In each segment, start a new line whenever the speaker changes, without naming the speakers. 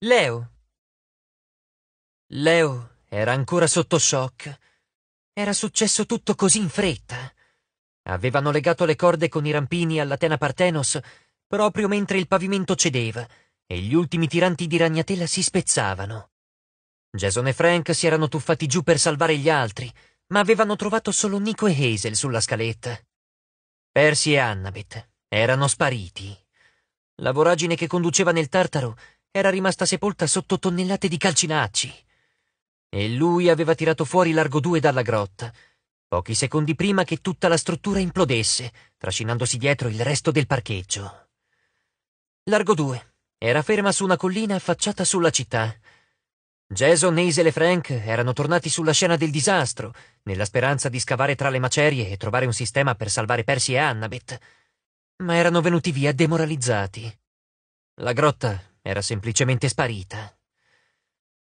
Leo. Leo era ancora sotto shock. Era successo tutto così in fretta. Avevano legato le corde con i rampini alla tena Partenos proprio mentre il pavimento cedeva e gli ultimi tiranti di ragnatela si spezzavano. Jason e Frank si erano tuffati giù per salvare gli altri, ma avevano trovato solo Nico e Hazel sulla scaletta. Percy e Annabeth erano spariti. La voragine che conduceva nel tartaro era rimasta sepolta sotto tonnellate di calcinacci. E lui aveva tirato fuori largo due dalla grotta, pochi secondi prima che tutta la struttura implodesse, trascinandosi dietro il resto del parcheggio. Largo 2 era ferma su una collina affacciata sulla città. Jason, Hazel e Frank erano tornati sulla scena del disastro, nella speranza di scavare tra le macerie e trovare un sistema per salvare Percy e Annabeth, ma erano venuti via demoralizzati. La grotta era semplicemente sparita.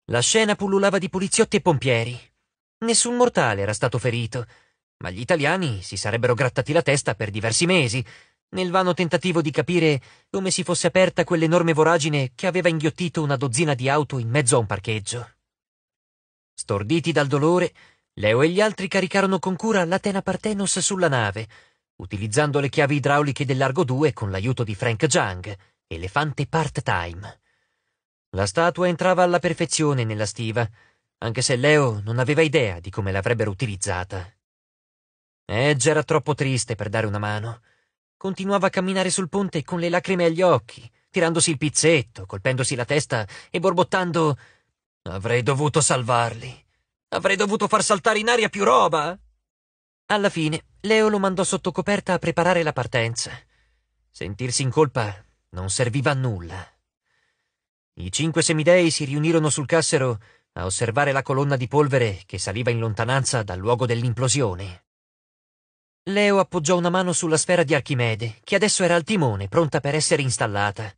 La scena pullulava di poliziotti e pompieri. Nessun mortale era stato ferito, ma gli italiani si sarebbero grattati la testa per diversi mesi, nel vano tentativo di capire come si fosse aperta quell'enorme voragine che aveva inghiottito una dozzina di auto in mezzo a un parcheggio. Storditi dal dolore, Leo e gli altri caricarono con cura l'Atena Partenos sulla nave, utilizzando le chiavi idrauliche del Largo 2 con l'aiuto di Frank Jung, elefante part-time. La statua entrava alla perfezione nella stiva, anche se Leo non aveva idea di come l'avrebbero utilizzata. Edge era troppo triste per dare una mano. Continuava a camminare sul ponte con le lacrime agli occhi, tirandosi il pizzetto, colpendosi la testa e borbottando Avrei dovuto salvarli. Avrei dovuto far saltare in aria più roba. Alla fine, Leo lo mandò sotto coperta a preparare la partenza. Sentirsi in colpa non serviva a nulla. I cinque semidei si riunirono sul cassero a osservare la colonna di polvere che saliva in lontananza dal luogo dell'implosione. Leo appoggiò una mano sulla sfera di Archimede, che adesso era al timone, pronta per essere installata.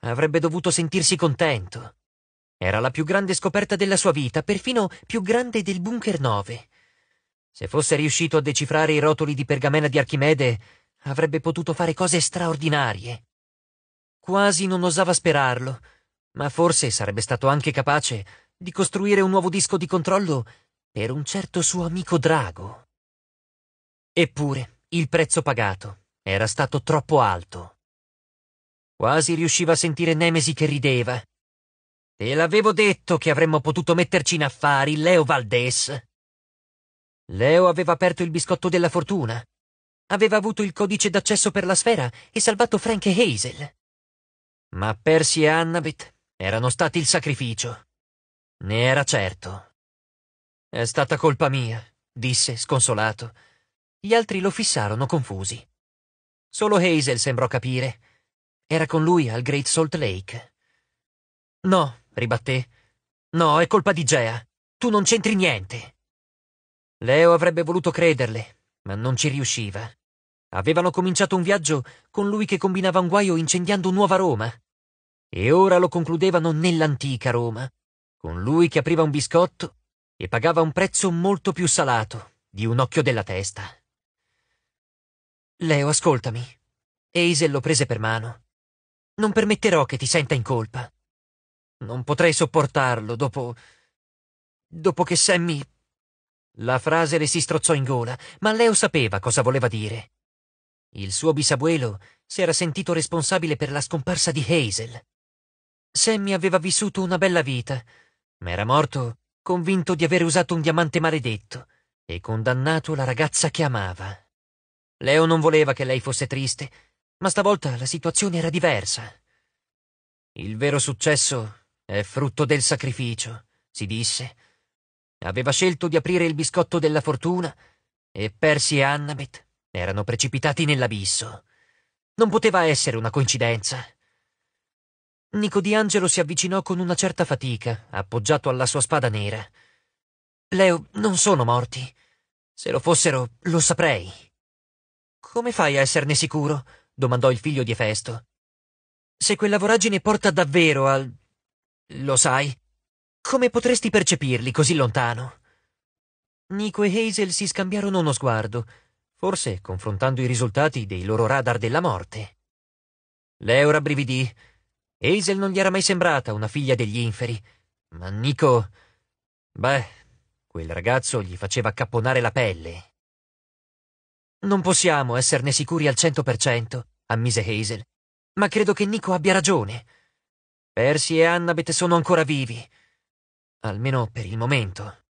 Avrebbe dovuto sentirsi contento. Era la più grande scoperta della sua vita, perfino più grande del Bunker 9. Se fosse riuscito a decifrare i rotoli di pergamena di Archimede, avrebbe potuto fare cose straordinarie. Quasi non osava sperarlo, ma forse sarebbe stato anche capace di costruire un nuovo disco di controllo per un certo suo amico Drago. Eppure il prezzo pagato era stato troppo alto. Quasi riusciva a sentire Nemesi che rideva. Te l'avevo detto che avremmo potuto metterci in affari, Leo Valdes. Leo aveva aperto il biscotto della fortuna. Aveva avuto il codice d'accesso per la sfera e salvato Frank e Hazel. Ma Percy e Annabit erano stati il sacrificio. Ne era certo. È stata colpa mia, disse, sconsolato. Gli altri lo fissarono confusi. Solo Hazel sembrò capire. Era con lui al Great Salt Lake. No, ribatté. No, è colpa di Gea. Tu non c'entri niente. Leo avrebbe voluto crederle, ma non ci riusciva. Avevano cominciato un viaggio con lui che combinava un guaio incendiando Nuova Roma. E ora lo concludevano nell'antica Roma, con lui che apriva un biscotto e pagava un prezzo molto più salato di un occhio della testa. Leo, ascoltami. Hazel lo prese per mano. Non permetterò che ti senta in colpa. Non potrei sopportarlo dopo. dopo che Sammy. La frase le si strozzò in gola, ma Leo sapeva cosa voleva dire. Il suo bisabuelo si era sentito responsabile per la scomparsa di Hazel. Sammy aveva vissuto una bella vita, ma era morto convinto di aver usato un diamante maledetto e condannato la ragazza che amava. Leo non voleva che lei fosse triste, ma stavolta la situazione era diversa. Il vero successo è frutto del sacrificio, si disse. Aveva scelto di aprire il biscotto della fortuna e Percy e Annabeth erano precipitati nell'abisso. Non poteva essere una coincidenza. Nico di Angelo si avvicinò con una certa fatica, appoggiato alla sua spada nera. Leo, non sono morti. Se lo fossero, lo saprei. Come fai a esserne sicuro? domandò il figlio di Efesto. Se quella voragine porta davvero al... Lo sai? Come potresti percepirli così lontano? Nico e Hazel si scambiarono uno sguardo, forse confrontando i risultati dei loro radar della morte. Leora rabbrividì. Hazel non gli era mai sembrata una figlia degli inferi, ma Nico... Beh, quel ragazzo gli faceva accapponare la pelle. Non possiamo esserne sicuri al cento per cento, ammise Hazel, ma credo che Nico abbia ragione. Percy e Annabeth sono ancora vivi. Almeno per il momento.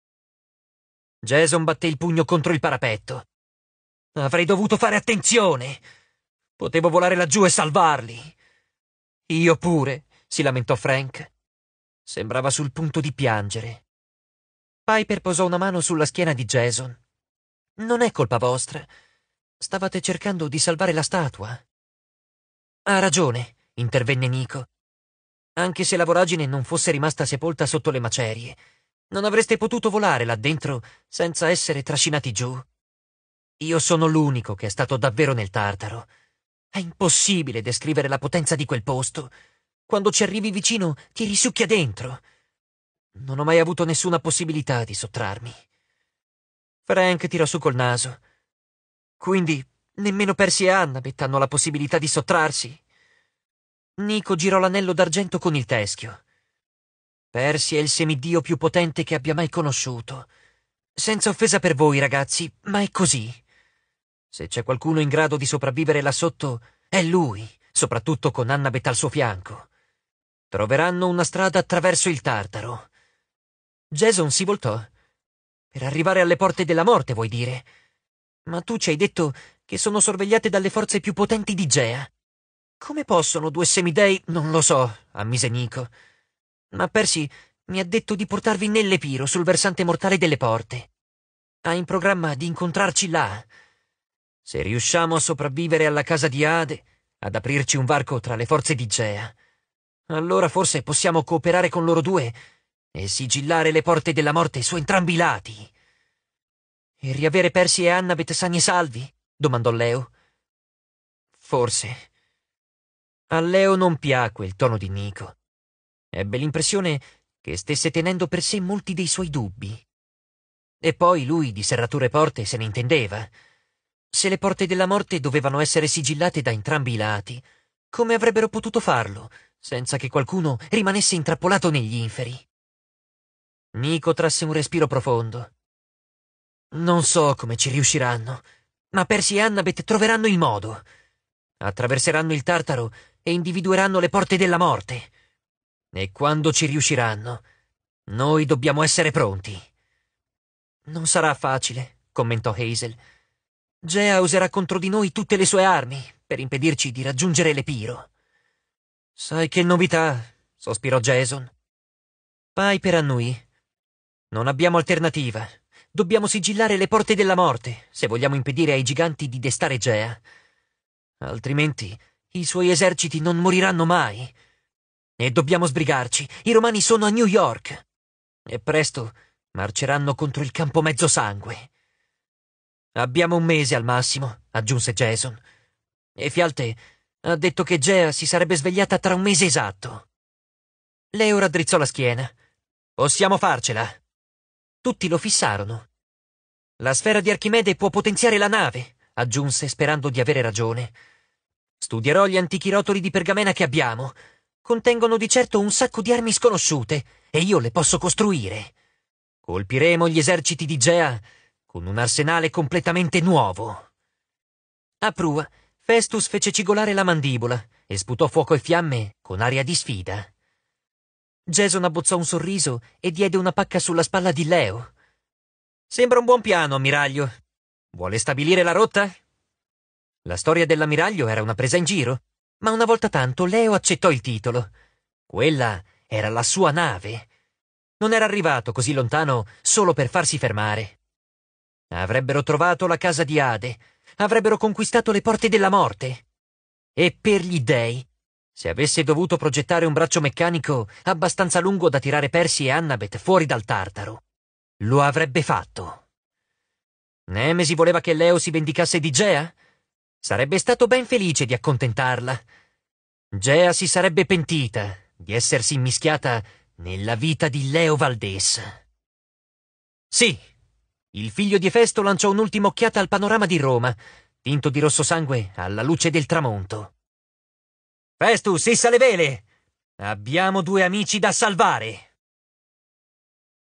Jason batté il pugno contro il parapetto. Avrei dovuto fare attenzione. Potevo volare laggiù e salvarli. Io pure, si lamentò Frank. Sembrava sul punto di piangere. Piper posò una mano sulla schiena di Jason. Non è colpa vostra. Stavate cercando di salvare la statua. Ha ragione, intervenne Nico. Anche se la voragine non fosse rimasta sepolta sotto le macerie, non avreste potuto volare là dentro senza essere trascinati giù. Io sono l'unico che è stato davvero nel Tartaro. È impossibile descrivere la potenza di quel posto. Quando ci arrivi vicino, ti risucchia dentro. Non ho mai avuto nessuna possibilità di sottrarmi. Frank tirò su col naso. Quindi, nemmeno Percy e Annabeth hanno la possibilità di sottrarsi. Nico girò l'anello d'argento con il teschio. Percy è il semidio più potente che abbia mai conosciuto. Senza offesa per voi, ragazzi, ma è così. Se c'è qualcuno in grado di sopravvivere là sotto, è lui, soprattutto con Annabeth al suo fianco. Troveranno una strada attraverso il Tartaro. Jason si voltò. Per arrivare alle porte della morte, vuoi dire? Ma tu ci hai detto che sono sorvegliate dalle forze più potenti di Gea. Come possono due semidei? Non lo so, ammise Nico. Ma Percy mi ha detto di portarvi nell'Epiro sul versante mortale delle porte. Ha in programma di incontrarci là. Se riusciamo a sopravvivere alla casa di Ade, ad aprirci un varco tra le forze di Gea, allora forse possiamo cooperare con loro due e sigillare le porte della morte su entrambi i lati. E riavere Persi e Annabeth sani e salvi? domandò Leo. Forse. A Leo non piacque il tono di Nico. Ebbe l'impressione che stesse tenendo per sé molti dei suoi dubbi. E poi lui di serrature porte se ne intendeva. Se le porte della morte dovevano essere sigillate da entrambi i lati, come avrebbero potuto farlo, senza che qualcuno rimanesse intrappolato negli inferi? Nico trasse un respiro profondo. Non so come ci riusciranno, ma Percy e Annabeth troveranno il modo. Attraverseranno il Tartaro e individueranno le porte della morte. E quando ci riusciranno, noi dobbiamo essere pronti. Non sarà facile, commentò Hazel Gea userà contro di noi tutte le sue armi per impedirci di raggiungere l'Epiro. Sai che novità, sospirò Jason. Piper annui. Non abbiamo alternativa. Dobbiamo sigillare le porte della morte se vogliamo impedire ai giganti di destare Gea. Altrimenti i suoi eserciti non moriranno mai. E dobbiamo sbrigarci. I romani sono a New York. E presto marceranno contro il campo mezzo sangue. Abbiamo un mese al massimo, aggiunse Jason. E Fialte ha detto che Gea si sarebbe svegliata tra un mese esatto. Leo raddrizzò la schiena. Possiamo farcela. Tutti lo fissarono. La sfera di Archimede può potenziare la nave, aggiunse sperando di avere ragione. Studierò gli antichi rotoli di pergamena che abbiamo. Contengono di certo un sacco di armi sconosciute e io le posso costruire. Colpiremo gli eserciti di Gea con un arsenale completamente nuovo. A prua, Festus fece cigolare la mandibola e sputò fuoco e fiamme con aria di sfida. Jason abbozzò un sorriso e diede una pacca sulla spalla di Leo. Sembra un buon piano, ammiraglio. Vuole stabilire la rotta? La storia dell'ammiraglio era una presa in giro, ma una volta tanto Leo accettò il titolo. Quella era la sua nave. Non era arrivato così lontano solo per farsi fermare. Avrebbero trovato la casa di Ade, avrebbero conquistato le porte della morte. E per gli dei, se avesse dovuto progettare un braccio meccanico abbastanza lungo da tirare Percy e Annabeth fuori dal tartaro, lo avrebbe fatto. Nemesi voleva che Leo si vendicasse di Gea? Sarebbe stato ben felice di accontentarla. Gea si sarebbe pentita di essersi immischiata nella vita di Leo Valdés. Sì, il figlio di Efesto lanciò un'ultima occhiata al panorama di Roma, tinto di rosso sangue alla luce del tramonto. Festus, issa le vele! Abbiamo due amici da salvare!